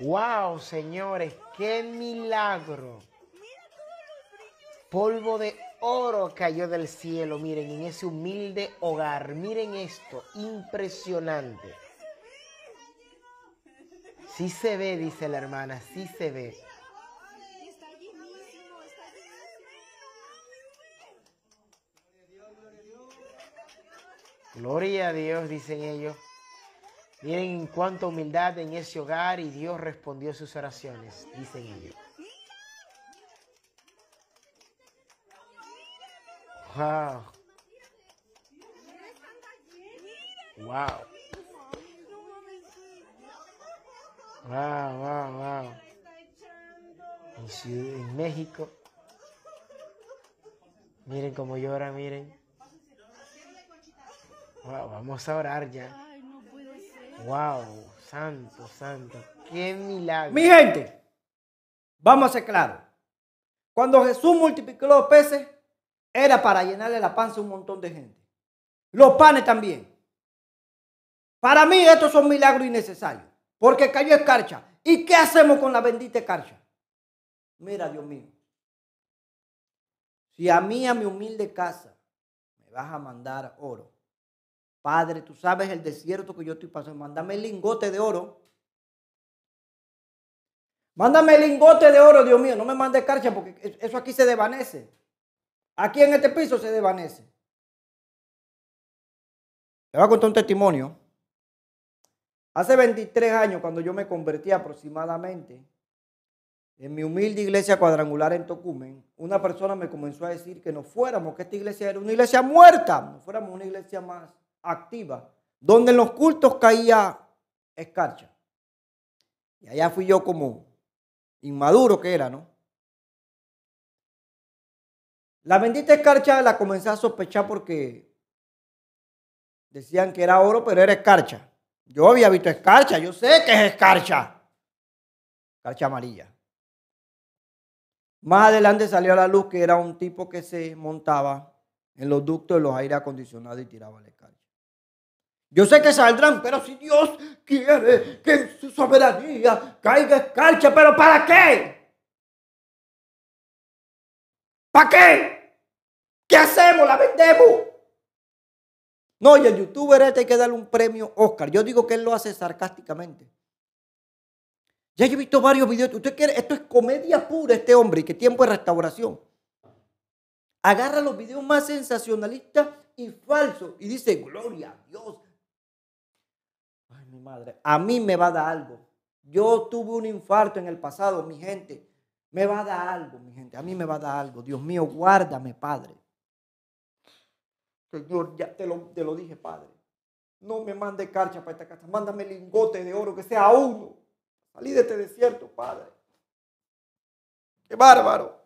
Wow, señores, qué milagro. Polvo de oro cayó del cielo, miren, en ese humilde hogar. Miren esto, impresionante. Sí se ve, dice la hermana, sí se ve. Gloria a Dios, dicen ellos. Miren cuánta humildad en ese hogar y Dios respondió sus oraciones, dicen ellos. Wow. Wow. Wow, wow, wow. En, México. Miren cómo llora, miren. Wow, vamos a orar ya. Wow, santo, santo, qué milagro. Mi gente, vamos a ser claros. Cuando Jesús multiplicó los peces, era para llenarle la panza a un montón de gente. Los panes también. Para mí estos son milagros innecesarios, porque cayó escarcha. ¿Y qué hacemos con la bendita escarcha? Mira, Dios mío, si a mí, a mi humilde casa, me vas a mandar oro, Padre, tú sabes el desierto que yo estoy pasando. Mándame el lingote de oro. Mándame el lingote de oro, Dios mío. No me mandes carcha porque eso aquí se devanece. Aquí en este piso se desvanece. Te voy a contar un testimonio. Hace 23 años, cuando yo me convertí aproximadamente, en mi humilde iglesia cuadrangular en Tocumen, una persona me comenzó a decir que no fuéramos, que esta iglesia era una iglesia muerta, no fuéramos una iglesia más activa, donde en los cultos caía escarcha. Y allá fui yo como inmaduro que era, ¿no? La bendita escarcha la comencé a sospechar porque decían que era oro, pero era escarcha. Yo había visto escarcha, yo sé que es escarcha. Escarcha amarilla. Más adelante salió a la luz que era un tipo que se montaba en los ductos de los aire acondicionados y tiraba la escarcha. Yo sé que saldrán, pero si Dios quiere que su soberanía caiga escarcha, pero ¿para qué? ¿Para qué? ¿Qué hacemos? ¿La vendemos? No, y el youtuber este hay que darle un premio Oscar. Yo digo que él lo hace sarcásticamente. Ya he visto varios videos. ¿Usted quiere? Esto es comedia pura este hombre y qué tiempo de restauración. Agarra los videos más sensacionalistas y falsos y dice, gloria a Dios, mi madre, a mí me va a dar algo. Yo tuve un infarto en el pasado, mi gente. Me va a dar algo, mi gente. A mí me va a dar algo. Dios mío, guárdame, Padre. Señor, ya te lo, te lo dije, Padre. No me mande carcha para esta casa. Mándame lingote de oro, que sea uno. Salí de este desierto, Padre. ¡Qué bárbaro!